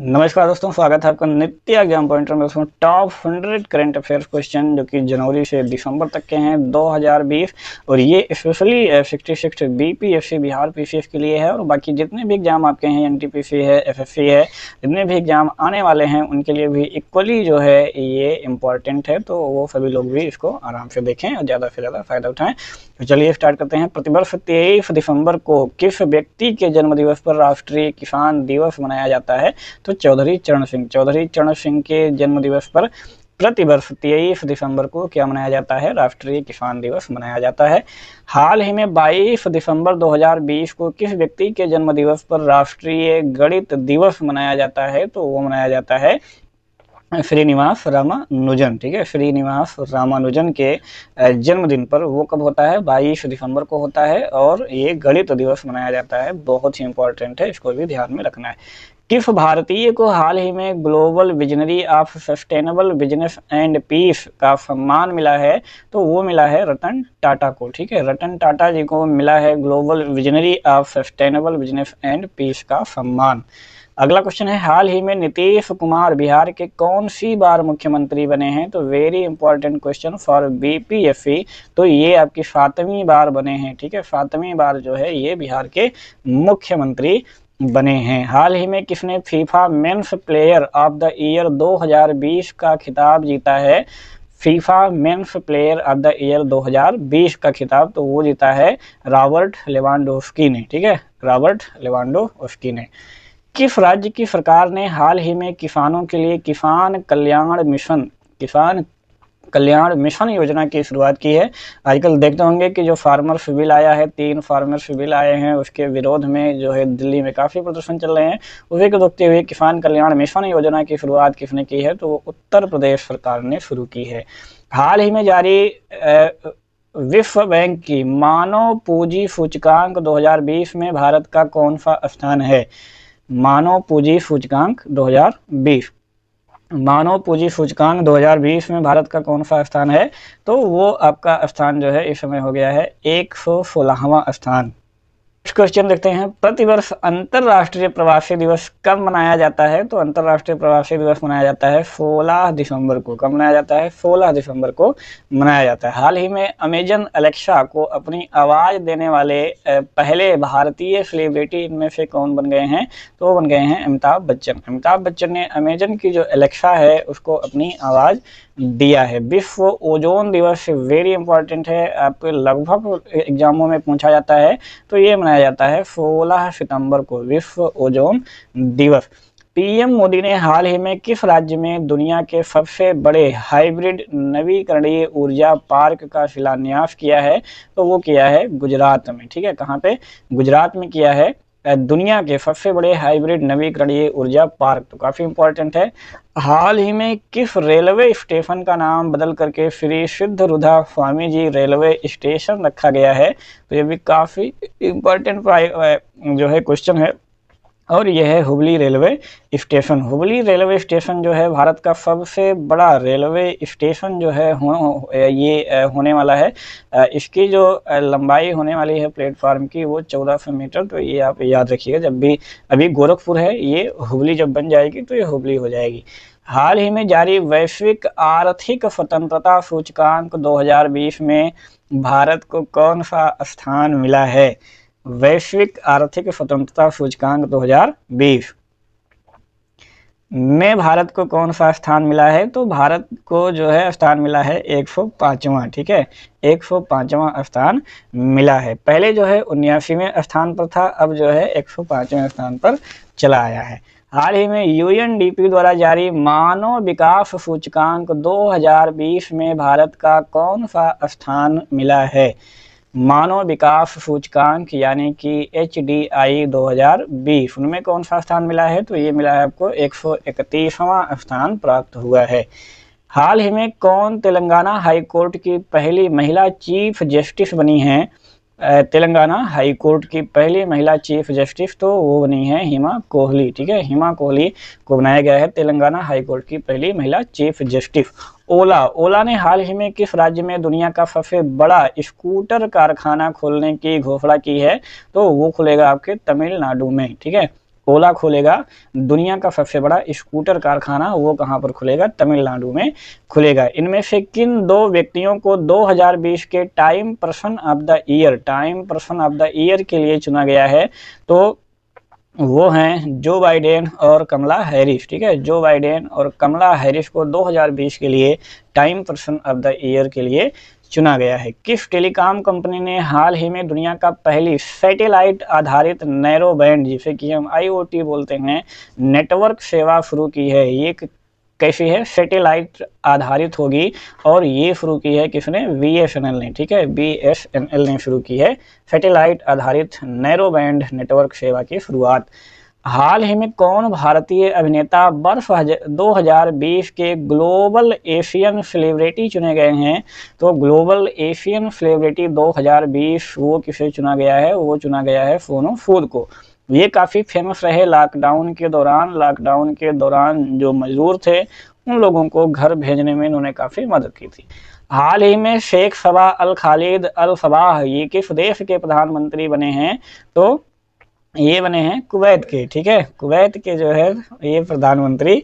नमस्कार दोस्तों स्वागत है आपका नित्य ज्ञान पॉइंटर में दोस्तों top hundred current affairs question जो कि जनवरी से दिसंबर तक के हैं 2020 और ये specially sixty six B Bihar PCS के लिए है और बाकी जितने भी एग्जाम आपके हैं एनटीपीसी है एफएससी है जितने भी एग्जाम आने वाले हैं उनके लिए भी इक्वली जो है ये इम्पॉर्टेंट है तो वो सभी लोग भी इसको आराम से देखें और ज़्यादा से ज़्यादा फ़ायदा उठाएँ तो चलिए स्टार्ट करते हैं प्रतिवर्ष तेईस दिसंबर को किस व्यक्ति के जन्म दिवस पर राष्ट्रीय किसान दिवस मनाया जाता है तो चौधरी चरण सिंह चौधरी चरण सिंह के जन्म दिवस पर प्रतिवर्ष तेईस दिसंबर को क्या मनाया जाता है राष्ट्रीय किसान दिवस मनाया जाता है हाल ही में 22 दिसंबर 2020 को किस व्यक्ति के जन्म दिवस पर राष्ट्रीय गणित दिवस मनाया जाता है तो वो मनाया जाता है श्रीनिवास रामानुजन ठीक है श्रीनिवास रामानुजन के जन्मदिन पर वो कब होता है बाईस दिसंबर को होता है और ये गणित दिवस मनाया जाता है बहुत ही इंपॉर्टेंट है इसको भी ध्यान में रखना है किस भारतीय को हाल ही में global visionary of sustainable business and peace का सम्मान मिला है तो वो मिला है रतन टाटा को ठीक है रतन टाटा जी को मिला है global visionary of sustainable business and peace का सम्मान अगला क्वेश्चन है हाल ही में नीतीश कुमार बिहार के कौन सी बार मुख्यमंत्री बने हैं तो very important question for BPFE तो ये आपकी सातवीं बार बने हैं ठीक है सातवीं बार जो है ये बिहार के मुख्यमंत्री बने हैं हाल ही में किसने FIFA men's player of the year 2020 का खिताब जीता है FIFA men's player of the year 2020 का खिताब तो वो जीता है रॉबर्ट लेवान्डोस्की ने ठीक है रॉबर्ट लेवान्डोस्की ने किस राज्य की सरकार ने हाल ही में किसानों के लिए किसान कल्याण मिशन किसान कल्याण मिशन योजना की शुरुआत की है आजकल देखते होंगे कि जो फार्मर्स बिल आया है तीन फार्मर्स बिल आए हैं उसके विरोध में जो है दिल्ली में काफ़ी प्रदर्शन चल रहे हैं उसी को देखते हुए किसान कल्याण मिशन योजना की शुरुआत किसने की है तो वो उत्तर प्रदेश सरकार ने शुरू की है हाल ही में जारी विश्व बैंक की मानव पूंजी सूचकांक दो में भारत का कौन सा स्थान है मानव पूंजी सूचकांक 2020 मानव पूंजी सूचकांक 2020 में भारत का कौन सा स्थान है तो वो आपका स्थान जो है इस समय हो गया है एक सौ सोलहवा स्थान नेक्स्ट क्वेश्चन देखते हैं प्रतिवर्ष अंतर्राष्ट्रीय प्रवासी दिवस कब मनाया जाता है तो अंतर्राष्ट्रीय प्रवासी दिवस मनाया जाता है 16 दिसंबर को कब मनाया जाता है 16 दिसंबर को मनाया जाता है हाल ही में अमेजन अलेक्सा को अपनी आवाज़ देने वाले पहले भारतीय सेलिब्रिटी इनमें से कौन बन गए हैं तो बन गए हैं अमिताभ बच्चन अमिताभ बच्चन ने अमेजन की जो अलेक्सा है उसको अपनी आवाज़ दिया है विश्व ओजोन दिवस वेरी इंपॉर्टेंट है आपके लगभग एग्जामों में पूछा जाता है तो ये मनाया जाता है 16 सितंबर को विश्व ओजोन दिवस पीएम मोदी ने हाल ही में किस राज्य में दुनिया के सबसे बड़े हाइब्रिड नवीकरणीय ऊर्जा पार्क का शिलान्यास किया है तो वो किया है गुजरात में ठीक है कहाँ पे गुजरात में किया है दुनिया के सबसे बड़े हाइब्रिड नवीकरणीय ऊर्जा पार्क तो काफ़ी इंपॉर्टेंट है हाल ही में किस रेलवे स्टेशन का नाम बदल करके श्री सिद्ध रुधा स्वामी जी रेलवे स्टेशन रखा गया है तो ये भी काफ़ी इम्पोर्टेंट जो है क्वेश्चन है और यह है Hubli railway station Hubli railway station जो है भारत का सबसे बड़ा रेलवे स्टेशन जो है हो, ये होने वाला है इसकी जो लंबाई होने वाली है प्लेटफार्म की वो चौदह सौ मीटर तो ये आप याद रखिएगा जब भी अभी गोरखपुर है ये हुबली जब बन जाएगी तो ये हुबली हो जाएगी हाल ही में जारी वैश्विक आर्थिक स्वतंत्रता सूचकांक 2020 में भारत को कौन सा स्थान मिला है वैश्विक आर्थिक स्वतंत्रता सूचकांक 2020 में भारत को कौन सा स्थान मिला है तो भारत को जो है स्थान मिला है एक सौ ठीक है एक सौ स्थान मिला है पहले जो है उन्यासीवें स्थान पर था अब जो है एक सौ स्थान पर चला आया है हाल ही में यूएनडीपी द्वारा जारी मानव विकास सूचकांक 2020 में भारत का कौन सा स्थान मिला है मानव विकास सूचकांक यानी कि एच डी आई दो हजार बीस उनमें कौन सा स्थान मिला है तो ये मिला है आपको एक सौ इकतीसवां स्थान प्राप्त हुआ है हाल ही में कौन तेलंगाना हाई कोर्ट की पहली महिला चीफ जस्टिस बनी है तेलंगाना हाई कोर्ट की पहली महिला चीफ जस्टिस तो वो बनी है हिमा कोहली ठीक है हिमा कोहली को बनाया गया है तेलंगाना हाई कोर्ट की पहली महिला चीफ जस्टिस ओला ओला ने हाल ही में किस राज्य में दुनिया का सबसे बड़ा स्कूटर कारखाना खोलने की घोषणा की है तो वो खुलेगा आपके तमिलनाडु में ठीक है ओला खुलेगा दुनिया का सबसे बड़ा स्कूटर कारखाना वो कहाँ पर खुलेगा तमिलनाडु में खुलेगा इनमें से किन दो व्यक्तियों को 2020 के Time person of the year Time person of the year के लिए चुना गया है तो वो हैं जो बाइडेन और कमला हैरिस ठीक है जो बाइडेन और कमला हैरिस को 2020 के लिए Time person of the year के लिए चुना गया है किस टेलीकॉम कंपनी ने हाल ही में दुनिया का पहली सैटेलाइट आधारित नैरो बैंड जिसे कि हम आईओटी बोलते हैं नेटवर्क सेवा शुरू की है ये कैसी है सेटेलाइट आधारित होगी और ये शुरू की है किसने बी एस एन एल ने ठीक है बी एस एन एल ने शुरू की है सेटेलाइट आधारित नैरो बैंड नेटवर्क सेवा की शुरुआत हाल ही में कौन भारतीय अभिनेता वर्ष दो हज़ार बीस के ग्लोबल एशियन सेलिब्रिटी चुने गए हैं तो ग्लोबल एशियन सेलिब्रिटी 2020 वो किसे चुना गया है वो चुना गया है सोनू सूद को ये काफ़ी फेमस रहे लॉकडाउन के दौरान लॉकडाउन के दौरान जो मजदूर थे उन लोगों को घर भेजने में इन्होंने काफ़ी मदद की थी हाल ही में Sheikh Sabah Al Khalid Al Sabah ये किस देश के प्रधानमंत्री बने हैं तो ये बने हैं कुवैत के ठीक है कुवैत के जो है ये प्रधानमंत्री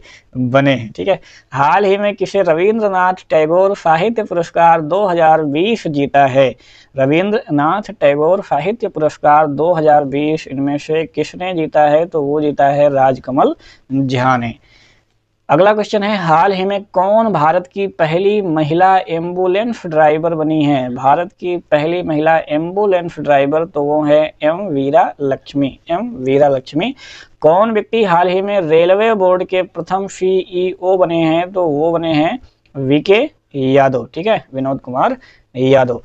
बने हैं ठीक है हाल ही में किसे रविंद्रनाथ टैगोर साहित्य पुरस्कार 2020 जीता है रविंद्रनाथ टैगोर साहित्य पुरस्कार 2020 इनमें से किसने जीता है तो वो जीता है राजकमल झा ने अगला क्वेश्चन है हाल ही में कौन भारत की पहली महिला एम्बुलेंस ड्राइवर बनी है भारत की पहली महिला एम्बुलेंस ड्राइवर तो वो है एम वीरा लक्ष्मी एम वीरा लक्ष्मी कौन व्यक्ति हाल ही में रेलवे बोर्ड के प्रथम सीईओ e बने हैं तो वो बने हैं वीके यादव ठीक है विनोद कुमार यादव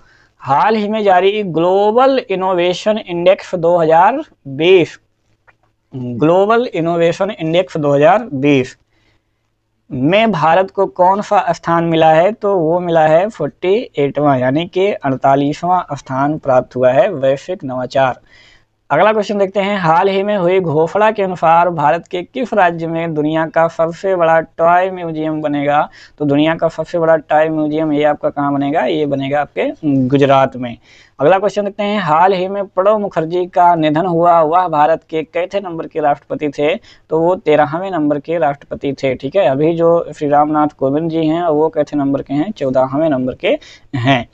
हाल ही में जारी ग्लोबल इनोवेशन इंडेक्स दो ग्लोबल इनोवेशन इंडेक्स दो में भारत को कौन सा स्थान मिला है तो वो मिला है फोर्टी एटवा यानी कि अड़तालीसवां स्थान प्राप्त हुआ है वैश्विक नवाचार अगला क्वेश्चन देखते हैं हाल ही में हुई घोफड़ा के अनुसार भारत के किस राज्य में दुनिया का सबसे बड़ा टॉय म्यूजियम बनेगा तो दुनिया का सबसे बड़ा टॉय म्यूजियम ये आपका कहाँ बनेगा ये बनेगा आपके गुजरात में अगला क्वेश्चन देखते हैं हाल ही में प्रणव मुखर्जी का निधन हुआ वह भारत के कैथे नंबर के राष्ट्रपति थे तो वो तेरहवें नंबर के राष्ट्रपति थे ठीक है अभी जो श्री रामनाथ कोविंद जी हैं वो कैथे नंबर के हैं चौदाहवें नंबर के हैं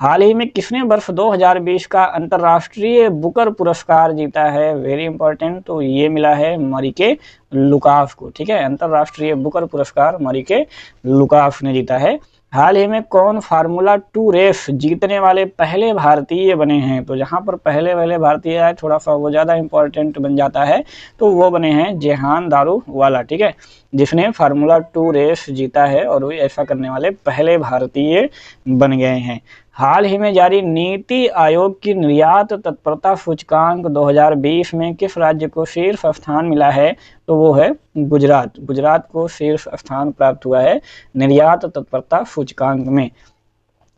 हाल ही में किसने वर्ष 2020 का अंतर्राष्ट्रीय बुकर पुरस्कार जीता है वेरी इंपॉर्टेंट तो ये मिला है मरीके लुकाफ को ठीक है अंतर्राष्ट्रीय बुकर पुरस्कार मरिके लुकाफ ने जीता है हाल ही में कौन फार्मूला टू रेस जीतने वाले पहले भारतीय बने हैं तो जहां पर पहले पहले भारतीय आए थोड़ा सा वो ज़्यादा इंपॉर्टेंट बन जाता है तो वो बने हैं जेहान दारू वाला ठीक है जिसने फार्मूला टू रेस जीता है और वो ऐसा करने वाले पहले भारतीय बन गए हैं हाल ही में जारी नीति आयोग की निर्यात तत्परता सूचकांक 2020 में किस राज्य को शीर्ष स्थान मिला है तो वो है गुजरात गुजरात को शीर्ष स्थान प्राप्त हुआ है निर्यात तत्परता सूचकांक में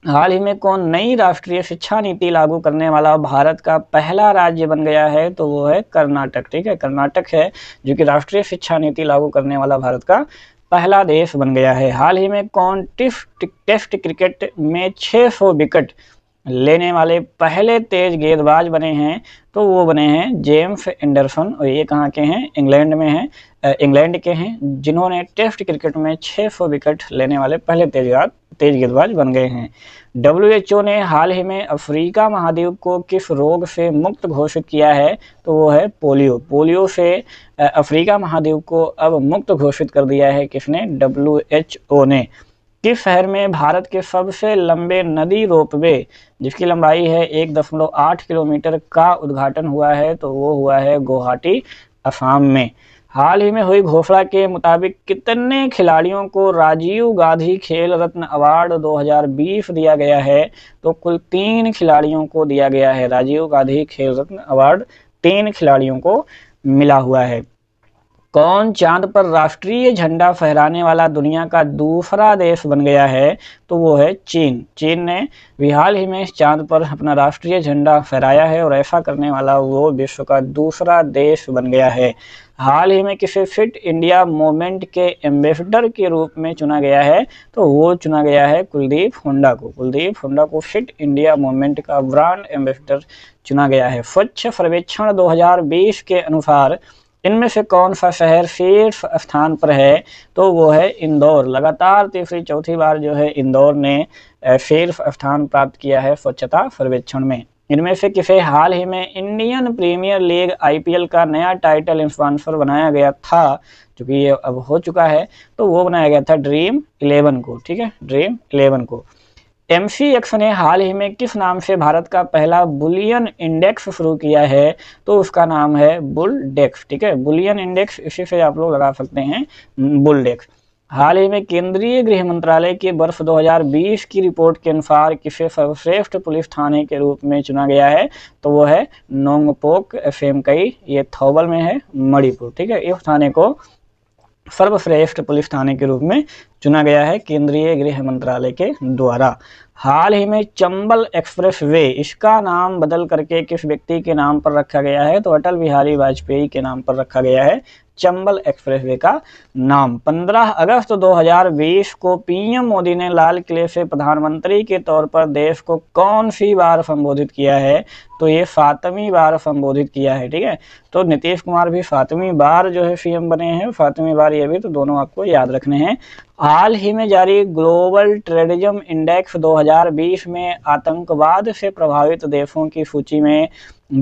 हाल ही में कौन नई राष्ट्रीय शिक्षा नीति लागू करने वाला भारत का पहला राज्य बन गया है तो वो है कर्नाटक ठीक है कर्नाटक है जो कि राष्ट्रीय शिक्षा नीति लागू करने वाला भारत का पहला देश बन गया है हाल ही में कौन टेस्ट क्रिकेट में 600 विकेट लेने वाले पहले तेज गेंदबाज बने हैं तो वो बने हैं जेम्स एंडरसन और ये कहाँ के हैं इंग्लैंड में हैं इंग्लैंड के हैं जिन्होंने टेस्ट क्रिकेट में 600 विकेट लेने वाले पहले तेजगात तेज गेंदबाज बन गए हैं डब्ल्यू ने हाल ही में अफ्रीका महाद्वीप को किस रोग से मुक्त घोषित किया है तो वो है पोलियो पोलियो से अफ्रीका महाद्वीप को अब मुक्त घोषित कर दिया है किसने डब्ल्यू ने किस शहर में भारत के सबसे लंबे नदी रोपवे जिसकी लंबाई है एक दशमलव आठ किलोमीटर का उद्घाटन हुआ है तो वो हुआ है गुवाहाटी असम में हाल ही में हुई घोषणा के मुताबिक कितने खिलाड़ियों को राजीव गांधी खेल रत्न अवार्ड 2020 दिया गया है तो कुल तीन खिलाड़ियों को दिया गया है राजीव गांधी खेल रत्न अवार्ड तीन खिलाड़ियों को मिला हुआ है कौन चांद पर राष्ट्रीय झंडा फहराने वाला दुनिया का दूसरा देश बन गया है तो वो है चीन चीन ने भी हाल ही में चांद पर अपना राष्ट्रीय झंडा फहराया है और ऐसा करने वाला वो विश्व का दूसरा देश बन गया है हाल ही में किसे फिट इंडिया मूवमेंट के एम्बेसडर के रूप में चुना गया है तो वो चुना गया है कुलदीप होंडा को कुलदीप होंडा को फिट इंडिया मूवमेंट का ब्रांड एम्बेसडर चुना गया है स्वच्छ सर्वेक्षण 2020 के अनुसार इनमें से कौन सा शहर शीर्ष स्थान पर है तो वो है इंदौर लगातार तीसरी चौथी बार जो है इंदौर ने शीर्ष स्थान प्राप्त किया है स्वच्छता सर्वेक्षण में इनमें से किसे हाल ही में इंडियन प्रीमियर लीग आईपीएल का नया टाइटल स्पॉन्सर बनाया गया था कि ये अब हो चुका है तो वो बनाया गया था ड्रीम इलेवन को ठीक है ड्रीम इलेवन को एम ने हाल ही में किस नाम से भारत का पहला बुलियन इंडेक्स शुरू किया है तो उसका नाम है बुल डेक्स ठीक है बुलियन इंडेक्स इसी से आप लोग लगा सकते हैं बुल डेक्स हाल ही में केंद्रीय गृह मंत्रालय के वर्ष 2020 की रिपोर्ट के अनुसार किसे सर्वश्रेष्ठ पुलिस थाने के रूप में चुना गया है तो वो है नोंगपोक कई ये थौबल में है मणिपुर ठीक है इस थाने को सर्वश्रेष्ठ पुलिस थाने के रूप में चुना गया है केंद्रीय गृह मंत्रालय के द्वारा हाल ही में चंबल एक्सप्रेस वे इसका नाम बदल करके किस व्यक्ति के नाम पर रखा गया है तो अटल बिहारी वाजपेयी के नाम पर रखा गया है चंबल एक्सप्रेसवे का नाम 15 अगस्त 2020 को पीएम मोदी ने लाल किले से प्रधानमंत्री के तौर पर देश को कौन सी बार संबोधित किया है तो ये सातवीं बार संबोधित किया है ठीक है तो नीतीश कुमार भी सातवीं बार जो है सीएम बने हैं सातवीं बार ये भी तो दोनों आपको याद रखने हैं हाल ही में जारी ग्लोबल ट्रेडिज्म इंडेक्स 2020 में आतंकवाद से प्रभावित देशों की सूची में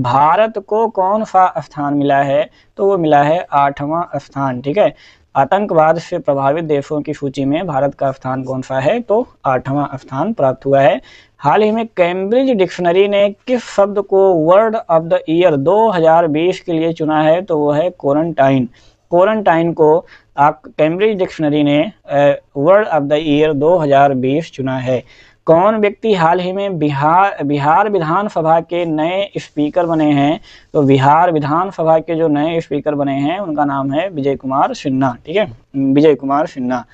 भारत को कौन सा स्थान मिला है तो वो मिला है आठवां स्थान ठीक है आतंकवाद से प्रभावित देशों की सूची में भारत का स्थान कौन सा है तो आठवां स्थान प्राप्त हुआ है हाल ही में कैम्ब्रिज डिक्शनरी ने किस शब्द को वर्ड ऑफ द ईयर 2020 के लिए चुना है तो वो है क्वारंटाइन क्वारंटाइन को कैम्ब्रिज डिक्शनरी ने वर्ड ऑफ द ईयर 2020 चुना है कौन व्यक्ति हाल ही में बिहार बिहार विधानसभा के नए स्पीकर बने हैं तो बिहार विधानसभा के जो नए स्पीकर बने हैं उनका नाम है विजय कुमार सिन्हा ठीक है विजय कुमार सिन्हा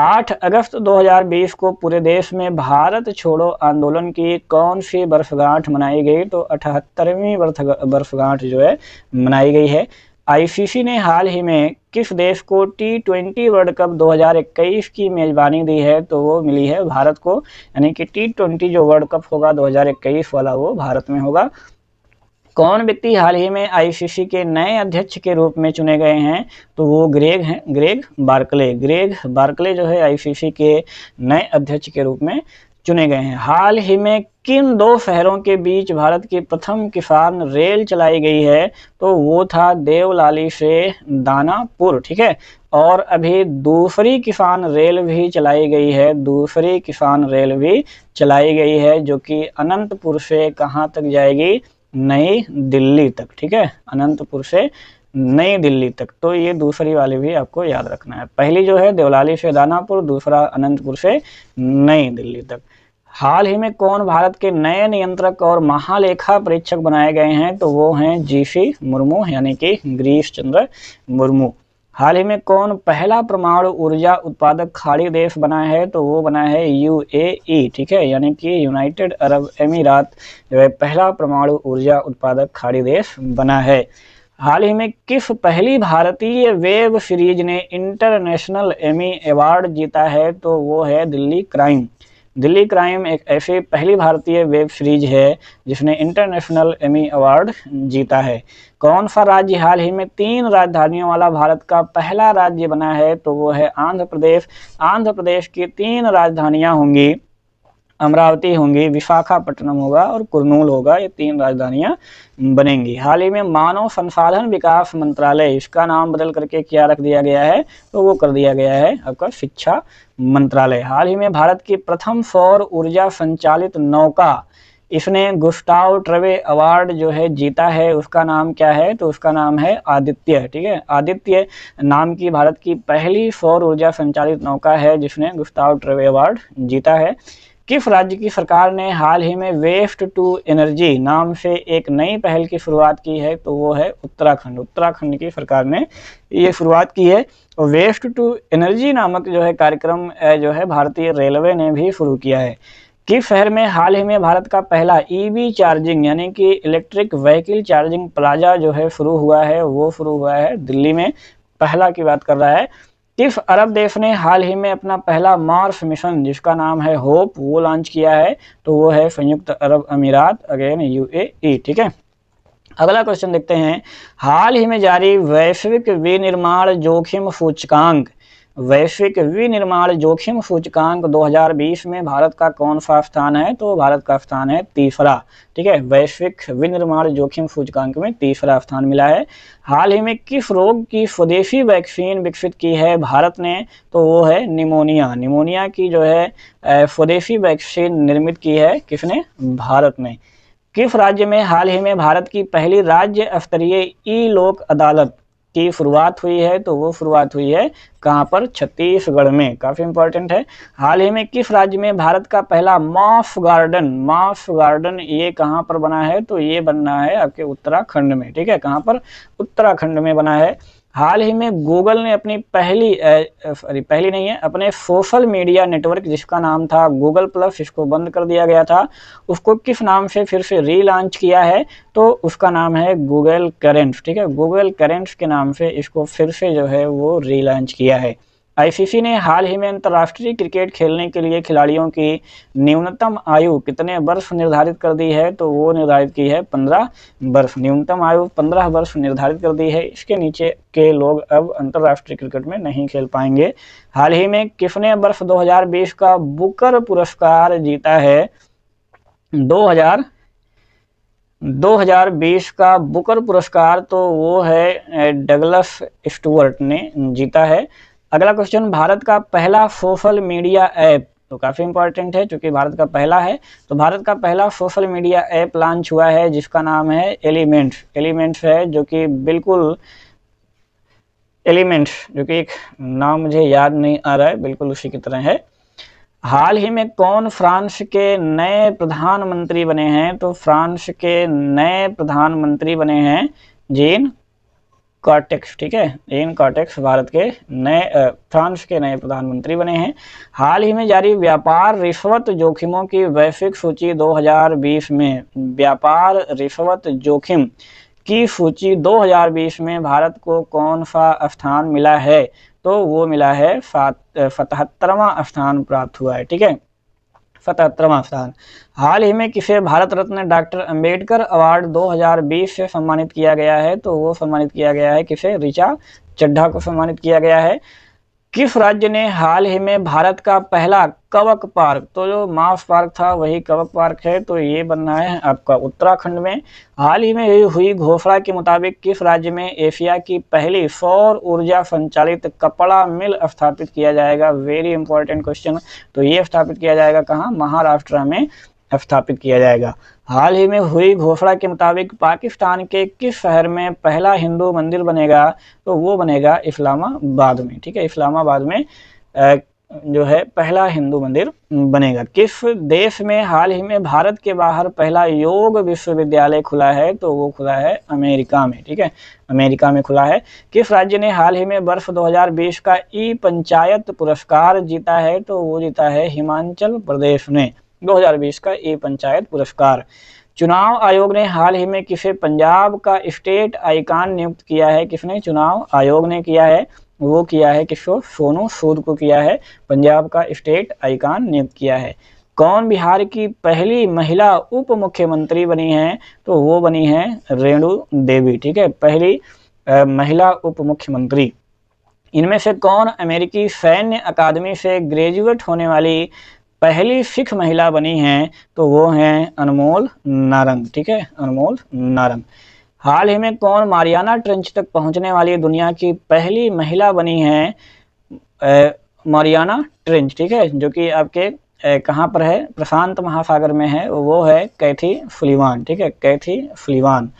8 अगस्त 2020 को पूरे देश में भारत छोड़ो आंदोलन की कौन सी बर्फगांठ मनाई गई तो अठहत्तरवीं बर्फगांठ जो है मनाई गई है आईसीसी ने हाल ही में किस देश को टी ट्वेंटी वर्ल्ड कप 2021 की मेज़बानी दी है तो वो मिली है भारत को यानी कि टी ट्वेंटी जो वर्ल्ड कप होगा 2021 वाला वो भारत में होगा कौन व्यक्ति हाल ही में आईसीसी के नए अध्यक्ष के रूप में चुने गए हैं तो वो ग्रेग हैं ग्रेग बार्कले ग्रेग बार्कले जो है आईसीसी के नए अध्यक्ष के रूप में चुने गए हैं हाल ही में किन दो शहरों के बीच भारत की प्रथम किसान रेल चलाई गई है तो वो था देवलाली से दानापुर ठीक है और अभी दूसरी किसान रेल भी चलाई गई है दूसरी किसान रेल भी चलाई गई है जो कि अनंतपुर से कहाँ तक जाएगी नई दिल्ली तक ठीक है अनंतपुर से नई दिल्ली तक तो ये दूसरी वाली भी आपको याद रखना है पहली जो है देवलाली से दानापुर दूसरा अनंतपुर से नई दिल्ली तक हाल ही में कौन भारत के नए नियंत्रक और महालेखा परीक्षक बनाए गए हैं तो वो हैं जीफी मुर्मू यानी कि गिरीश चंद्र मुर्मू हाल ही में कौन पहला परमाणु ऊर्जा उत्पादक खाड़ी देश बना है तो वो बना है यूएई ठीक है यानी कि यूनाइटेड अरब अमीरात जो है पहला परमाणु ऊर्जा उत्पादक खाड़ी देश बना है हाल ही में किस पहली भारतीय वेब सीरीज ने इंटरनेशनल एमी अवार्ड जीता है तो वो है दिल्ली क्राइम दिल्ली क्राइम एक ऐसी पहली भारतीय वेब सीरीज है जिसने इंटरनेशनल एमी अवार्ड जीता है कौन सा राज्य हाल ही में तीन राजधानियों वाला भारत का पहला राज्य बना है तो वो है आंध्र प्रदेश आंध्र प्रदेश की तीन राजधानियाँ होंगी अमरावती होंगी विशाखापट्टनम होगा और कुरनूल होगा ये तीन राजधानियां बनेंगी हाल ही में मानव संसाधन विकास मंत्रालय इसका नाम बदल करके क्या रख दिया गया है तो वो कर दिया गया है आपका शिक्षा मंत्रालय हाल ही में भारत की प्रथम सौर ऊर्जा संचालित नौका इसने गुस्टाव ट्रवे अवार्ड जो है जीता है उसका नाम क्या है तो उसका नाम है आदित्य ठीक है आदित्य नाम की भारत की पहली सौर ऊर्जा संचालित नौका है जिसने गुस्टाव ट्रवे अवार्ड जीता है किस राज्य की सरकार ने हाल ही में वेस्ट टू एनर्जी नाम से एक नई पहल की शुरुआत की है तो वो है उत्तराखंड उत्तराखंड की सरकार ने ये शुरुआत की है और वेस्ट टू एनर्जी नामक जो है कार्यक्रम जो है भारतीय रेलवे ने भी शुरू किया है किस शहर में हाल ही में भारत का पहला ईवी e चार्जिंग यानी कि इलेक्ट्रिक व्हीकल चार्जिंग प्लाजा जो है शुरू हुआ है वो शुरू हुआ है दिल्ली में पहला की बात कर रहा है टिफ अरब देश ने हाल ही में अपना पहला मार्स मिशन जिसका नाम है होप वो लॉन्च किया है तो वो है संयुक्त अरब अमीरात अगेन यूएई e, ठीक है अगला क्वेश्चन देखते हैं हाल ही में जारी वैश्विक विनिर्माण जोखिम सूचकांक वैश्विक विनिर्माण जोखिम सूचकांक 2020 में भारत का कौन सा स्थान है तो भारत का स्थान है तीसरा ठीक है वैश्विक विनिर्माण जोखिम सूचकांक में तीसरा स्थान मिला है हाल ही में किस रोग की स्वदेशी वैक्सीन विकसित की है भारत ने तो वो है निमोनिया निमोनिया की जो है स्वदेशी वैक्सीन निर्मित की है किसने भारत ने किस राज्य में हाल ही में भारत की पहली राज्य स्तरीय ई लोक अदालत की शुरुआत हुई है तो वो शुरुआत हुई है कहाँ पर छत्तीसगढ़ में काफ़ी इंपॉर्टेंट है हाल ही में किस राज्य में भारत का पहला मॉफ गार्डन मॉफ गार्डन ये कहाँ पर बना है तो ये बनना है आपके उत्तराखंड में ठीक है कहाँ पर उत्तराखंड में बना है हाल ही में गूगल ने अपनी पहली सॉरी पहली नहीं है अपने सोशल मीडिया नेटवर्क जिसका नाम था गूगल प्लस इसको बंद कर दिया गया था उसको किस नाम से फिर से रीलॉन्च किया है तो उसका नाम है गूगल करेंट्स ठीक है गूगल करेंट्स के नाम से इसको फिर से जो है वो रीलॉन्च किया है आईसीसी ने हाल ही में अंतर्राष्ट्रीय क्रिकेट खेलने के लिए खिलाड़ियों की न्यूनतम आयु कितने वर्ष निर्धारित कर दी है तो वो निर्धारित की है पंद्रह वर्ष न्यूनतम आयु पंद्रह वर्ष निर्धारित कर दी है इसके नीचे के लोग अब अंतर्राष्ट्रीय क्रिकेट में नहीं खेल पाएंगे हाल ही में किसने वर्ष दो का बुकर पुरस्कार जीता है दो 2020 का बुकर पुरस्कार तो वो है डगलस स्टूअर्ट ने जीता है अगला क्वेश्चन भारत का पहला सोशल मीडिया ऐप तो काफ़ी इंपॉर्टेंट है क्योंकि भारत का पहला है तो भारत का पहला सोशल मीडिया ऐप लॉन्च हुआ है जिसका नाम है एलिमेंट्स एलिमेंट्स है जो कि बिल्कुल एलिमेंट्स जो कि एक नाम मुझे याद नहीं आ रहा है बिल्कुल उसी की तरह है हाल ही में कौन फ्रांस के नए प्रधानमंत्री बने हैं तो फ्रांस के नए प्रधानमंत्री बने हैं जीन कॉटेक्स ठीक है एन कॉटेक्स भारत के नए फ्रांस के नए प्रधानमंत्री बने हैं हाल ही में जारी व्यापार रिश्वत जोखिमों की वैश्विक सूची 2020 में व्यापार रिश्वत जोखिम की सूची 2020 में भारत को कौन सा स्थान मिला है तो वो मिला है सात सतहत्तरवा स्थान प्राप्त हुआ है ठीक है सतहत्तरवा साल हाल ही में किसे भारत रत्न डॉक्टर अंबेडकर अवार्ड 2020 से सम्मानित किया गया है तो वो सम्मानित किया गया है किसे ऋचा चड्ढा को सम्मानित किया गया है किस राज्य ने हाल ही में भारत का पहला कवक पार्क तो जो माफ पार्क था वही कवक पार्क है तो ये बनना है आपका उत्तराखंड में हाल ही में हुई घोषणा के मुताबिक किस राज्य में एशिया की पहली सौर ऊर्जा संचालित कपड़ा मिल स्थापित किया जाएगा वेरी इंपॉर्टेंट क्वेश्चन तो ये स्थापित किया जाएगा कहाँ महाराष्ट्र में स्थापित किया जाएगा हाल ही में हुई घोषणा के मुताबिक पाकिस्तान के किस शहर में पहला हिंदू मंदिर बनेगा तो वो बनेगा इस्लामाबाद में ठीक है इस्लामाबाद में जो है पहला हिंदू मंदिर बनेगा किस देश में हाल ही में भारत के बाहर पहला योग विश्वविद्यालय खुला है तो वो खुला है अमेरिका में ठीक है अमेरिका में खुला है किस राज्य ने हाल ही में वर्ष 2020 का ई पंचायत पुरस्कार जीता है तो वो जीता है हिमाचल प्रदेश ने 2020 का ए पंचायत पुरस्कार चुनाव आयोग ने हाल ही में किसे पंजाब का स्टेट आइकान नियुक्त किया है किसने चुनाव आयोग ने किया है वो किया है किसको सोनू सूद को किया है पंजाब का स्टेट आइकान नियुक्त किया है कौन बिहार की पहली महिला उप मुख्यमंत्री बनी है तो वो बनी है रेणु देवी ठीक है पहली आ, महिला उप मुख्यमंत्री इनमें से कौन अमेरिकी सैन्य अकादमी से ग्रेजुएट होने वाली पहली सिख महिला बनी हैं तो वो हैं अनमोल नारंग ठीक है अनमोल नारंग हाल ही में कौन मारियाना ट्रेंच तक पहुंचने वाली दुनिया की पहली महिला बनी है मारियाना ट्रेंच ठीक है जो कि आपके कहाँ पर है प्रशांत महासागर में है वो है कैथी फुलिवान ठीक है कैथी फुलिवान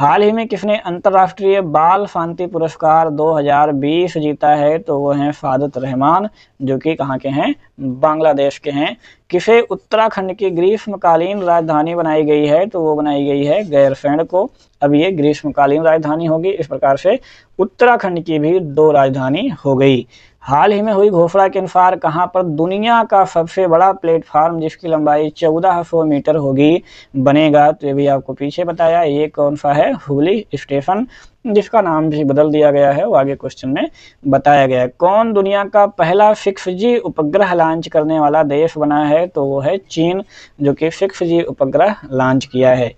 हाल ही में किसने अंतर्राष्ट्रीय बाल शांति पुरस्कार 2020 जीता है तो वो हैं फादत रहमान जो कि कहाँ के हैं बांग्लादेश के हैं किसे उत्तराखंड की ग्रीष्मकालीन राजधानी बनाई गई है तो वो बनाई गई है गैरसैंड को अब ये ग्रीष्मकालीन राजधानी होगी इस प्रकार से उत्तराखंड की भी दो राजधानी हो गई हाल ही में हुई घोफड़ा के अनुसार कहां पर दुनिया का सबसे बड़ा प्लेटफार्म जिसकी लंबाई 1400 मीटर होगी बनेगा तो ये भी आपको पीछे बताया ये कौन सा है हुगली स्टेशन जिसका नाम भी बदल दिया गया है वो आगे क्वेश्चन में बताया गया है कौन दुनिया का पहला सिक्स जी उपग्रह लॉन्च करने वाला देश बना है तो वो है चीन जो कि सिक्स जी उपग्रह लॉन्च किया है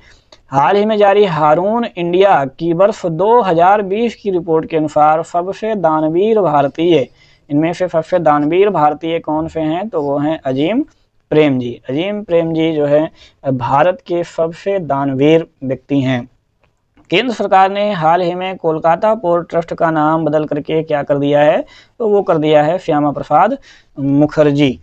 हाल ही में जारी हारून इंडिया की वर्ष 2020 की रिपोर्ट के अनुसार सबसे दानवीर भारतीय इनमें से सबसे दानवीर भारतीय कौन से हैं तो वो हैं अजीम प्रेम जी अजीम प्रेम जी जो है भारत के सबसे दानवीर व्यक्ति हैं केंद्र सरकार ने हाल ही में कोलकाता पोर्ट ट्रस्ट का नाम बदल करके क्या कर दिया है तो वो कर दिया है श्यामा प्रसाद मुखर्जी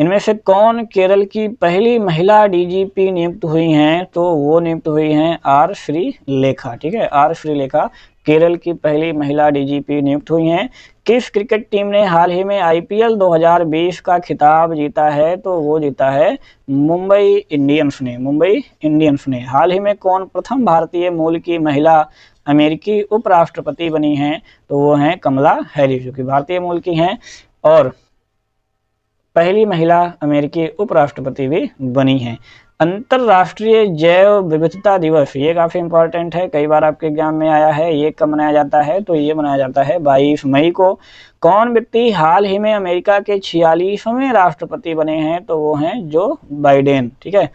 इनमें से कौन केरल की पहली महिला डीजीपी नियुक्त हुई हैं तो वो नियुक्त हुई हैं आर श्री लेखा ठीक है आर श्री लेखा केरल की पहली महिला डीजीपी नियुक्त हुई हैं किस क्रिकेट टीम ने हाल ही में आईपीएल 2020 का खिताब जीता है तो वो जीता है मुंबई इंडियंस ने मुंबई इंडियंस ने हाल ही में कौन प्रथम भारतीय मूल की महिला अमेरिकी उपराष्ट्रपति बनी हैं तो वो हैं कमला हैरिस जो कि भारतीय मूल की हैं और पहली महिला अमेरिकी उपराष्ट्रपति भी बनी हैं अंतर्राष्ट्रीय जैव विविधता दिवस ये काफ़ी इंपॉर्टेंट है कई बार आपके एग्जाम में आया है ये कब मनाया जाता है तो ये मनाया जाता है 22 मई को कौन व्यक्ति हाल ही में अमेरिका के छियालीसवें राष्ट्रपति बने हैं तो वो हैं जो बाइडेन ठीक है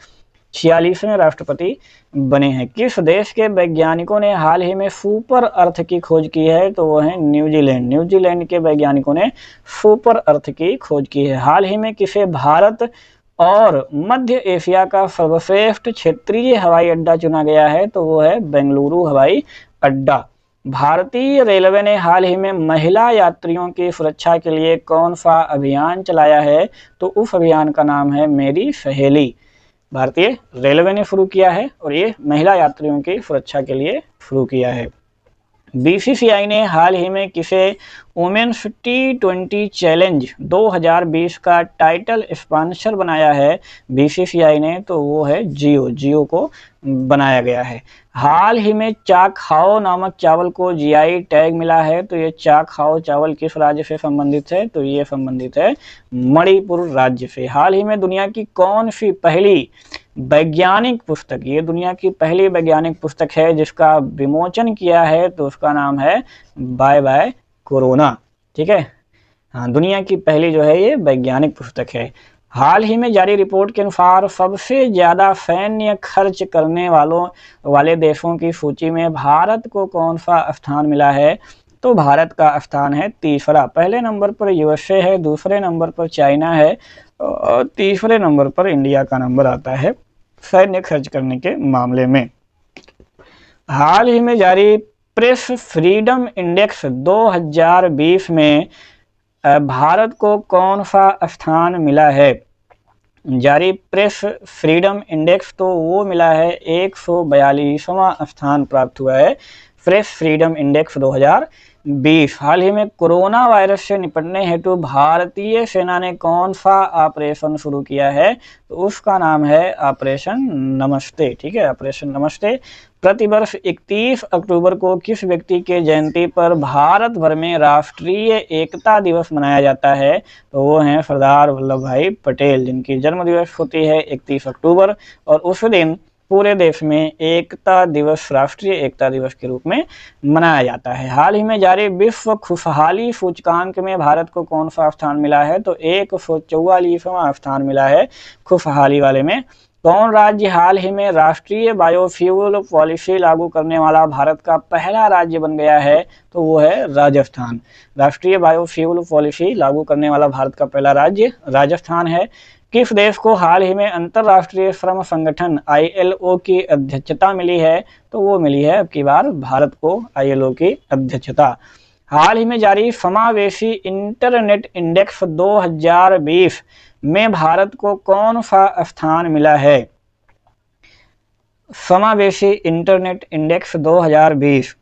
छियालीसवें राष्ट्रपति बने हैं किस देश के वैज्ञानिकों ने हाल ही में सुपर अर्थ की खोज की है तो वो है न्यूजीलैंड न्यूजीलैंड के वैज्ञानिकों ने सुपर अर्थ की खोज की है हाल ही में किसे भारत और मध्य एशिया का सर्वश्रेष्ठ क्षेत्रीय हवाई अड्डा चुना गया है तो वो है बेंगलुरु हवाई अड्डा भारतीय रेलवे ने हाल ही में महिला यात्रियों की सुरक्षा के लिए कौन सा अभियान चलाया है तो उस अभियान का नाम है मेरी सहेली भारतीय रेलवे ने शुरू किया है और ये महिला यात्रियों की सुरक्षा के लिए शुरू किया है बीसीसीआई ने हाल ही में किसे वुमेन्स टी ट्वेंटी चैलेंज 2020 का टाइटल स्पॉन्सर बनाया है बीसीसीआई ने तो वो है जियो जियो को बनाया गया है हाल ही में चाक हाओ नामक चावल को जीआई टैग मिला है तो ये चाक हाओ चावल किस राज्य से संबंधित है तो ये संबंधित है मणिपुर राज्य से हाल ही में दुनिया की कौन सी पहली वैज्ञानिक पुस्तक ये दुनिया की पहली वैज्ञानिक पुस्तक है जिसका विमोचन किया है तो उसका नाम है बाय बाय कोरोना ठीक है हाँ दुनिया की पहली जो है ये वैज्ञानिक पुस्तक है हाल ही में जारी रिपोर्ट के अनुसार सबसे ज़्यादा सैन्य खर्च करने वालों वाले देशों की सूची में भारत को कौन सा स्थान मिला है तो भारत का स्थान है तीसरा पहले नंबर पर यूएसए है दूसरे नंबर पर चाइना है और तीसरे नंबर पर इंडिया का नंबर आता है सैन्य खर्च करने के मामले में हाल ही में जारी प्रेस फ्रीडम इंडेक्स 2020 में भारत को कौन सा स्थान मिला है जारी प्रेस फ्रीडम इंडेक्स तो वो मिला है एक सौ स्थान प्राप्त हुआ है प्रेस फ्रीडम इंडेक्स बीस हाल ही में कोरोना वायरस से निपटने हेतु भारतीय सेना ने कौन सा ऑपरेशन शुरू किया है तो उसका नाम है ऑपरेशन नमस्ते ठीक है ऑपरेशन नमस्ते प्रतिवर्ष 31 अक्टूबर को किस व्यक्ति के जयंती पर भारत भर में राष्ट्रीय एकता दिवस मनाया जाता है तो वो हैं सरदार वल्लभ भाई पटेल जिनकी जन्म दिवस होती है इकतीस अक्टूबर और उस दिन पूरे देश में एकता दिवस राष्ट्रीय एकता दिवस के रूप में मनाया जाता है हाल ही में जारी विश्व खुशहाली सूचकांक में भारत को कौन सा स्थान मिला है तो एक सौ चौवालीसवां स्थान मिला है खुशहाली वाले में कौन राज्य हाल ही में राष्ट्रीय बायोफ्यूल पॉलिसी लागू करने वाला भारत का पहला राज्य बन गया है तो वो है राजस्थान राष्ट्रीय बायोफ्यूल पॉलिसी लागू करने वाला भारत का पहला राज्य राजस्थान है किस देश को हाल ही में अंतर्राष्ट्रीय श्रम संगठन आईएलओ की अध्यक्षता मिली है तो वो मिली है अब की बार भारत को आईएलओ की अध्यक्षता हाल ही में जारी समावेशी इंटरनेट इंडेक्स 2020 में भारत को कौन सा स्थान मिला है समावेशी इंटरनेट इंडेक्स 2020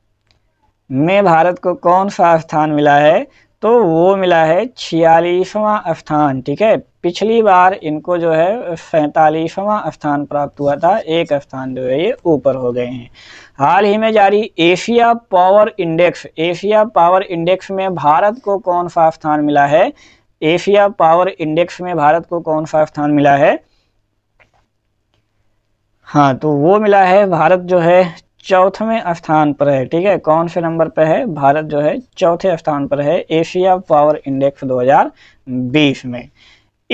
में भारत को कौन सा स्थान मिला है तो वो मिला है छियालीसवां स्थान ठीक है पिछली बार इनको जो है सैतालीसवां स्थान प्राप्त हुआ था एक स्थान जो है ये ऊपर हो गए हैं हाल ही में जारी Asia power index Asia power index में भारत को कौन सा स्थान मिला है एशिया पावर इंडेक्स में भारत को कौन सा स्थान मिला है हाँ तो वो मिला है भारत जो है चौथवें स्थान पर है ठीक है कौन से नंबर पर है भारत जो है चौथे स्थान पर है एशिया पावर इंडेक्स 2020 में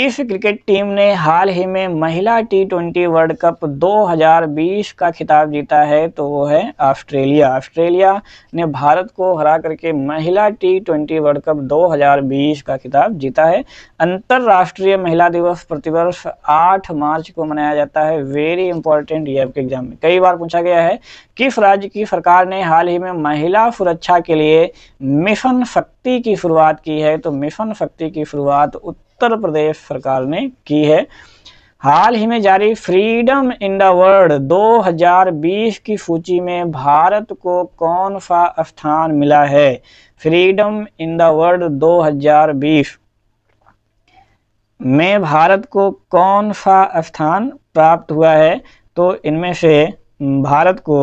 इस क्रिकेट टीम ने हाल ही में महिला टी ट्वेंटी वर्ल्ड कप 2020 का खिताब जीता है तो वो है ऑस्ट्रेलिया ऑस्ट्रेलिया ने भारत को हरा करके महिला टी ट्वेंटी वर्ल्ड कप 2020 का खिताब जीता है अंतर्राष्ट्रीय महिला दिवस प्रतिवर्ष 8 मार्च को मनाया जाता है वेरी इंपॉर्टेंट ये आपके एग्जाम में कई बार पूछा गया है किस राज्य की सरकार ने हाल ही में महिला सुरक्षा के लिए मिशन शक्ति की शुरुआत की है तो मिशन शक्ति की शुरुआत उत्तर प्रदेश सरकार ने की है हाल ही में जारी फ्रीडम इन द वर्ल्ड 2020 की सूची में भारत को कौन सा स्थान मिला है फ्रीडम इन द वर्ल्ड 2020 में भारत को कौन सा स्थान प्राप्त हुआ है तो इनमें से भारत को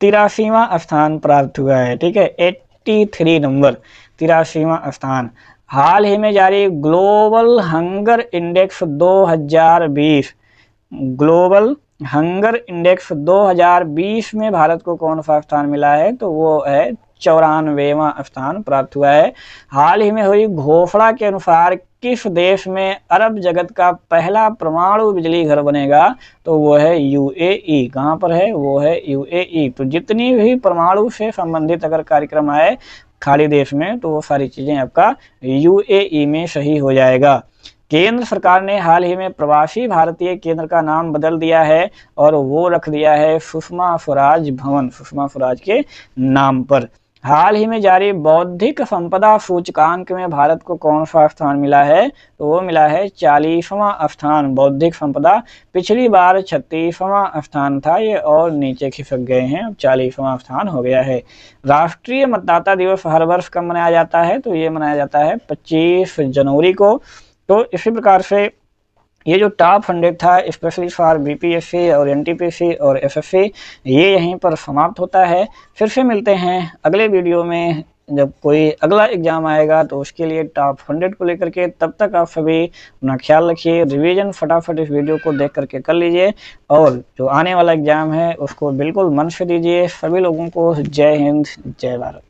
तिरासीवा स्थान प्राप्त हुआ है ठीक है एट्टी थ्री नंबर तिरासीवा स्थान हाल ही में जारी global hunger index 2020 global hunger index 2020 में भारत को कौन सा स्थान मिला है तो वो है चौरानवेवा स्थान प्राप्त हुआ है हाल ही में हुई घोषणा के अनुसार किस देश में अरब जगत का पहला परमाणु बिजली घर बनेगा तो वो है यूएई कहाँ पर है वो है यूएई तो जितनी भी परमाणु से संबंधित अगर कार्यक्रम आए खाली देश में तो वो सारी चीज़ें आपका यूएई e में सही हो जाएगा केंद्र सरकार ने हाल ही में प्रवासी भारतीय केंद्र का नाम बदल दिया है और वो रख दिया है सुषमा स्वराज भवन सुषमा स्वराज के नाम पर हाल ही में जारी बौद्धिक संपदा सूचकांक में भारत को कौन सा स्थान मिला है तो वो मिला है चालीसवां स्थान बौद्धिक संपदा पिछली बार छत्तीसवां स्थान था ये और नीचे खिसक गए हैं अब चालीसवां स्थान हो गया है राष्ट्रीय मतदाता दिवस हर वर्ष कब मनाया जाता है तो ये मनाया जाता है पच्चीस जनवरी को तो इसी प्रकार से ये जो टॉप हंड्रेड था स्पेशली फॉर बीपीएससी और एनटीपीसी और एसएससी ये यहीं पर समाप्त होता है फिर से मिलते हैं अगले वीडियो में जब कोई अगला एग्ज़ाम आएगा तो उसके लिए टॉप हंड्रेड को लेकर के तब तक आप सभी अपना ख्याल रखिए रिवीजन फटाफट इस वीडियो को देख करके कर लीजिए और जो आने वाला एग्ज़ाम है उसको बिल्कुल मन से दीजिए सभी लोगों को जय हिंद जय भारत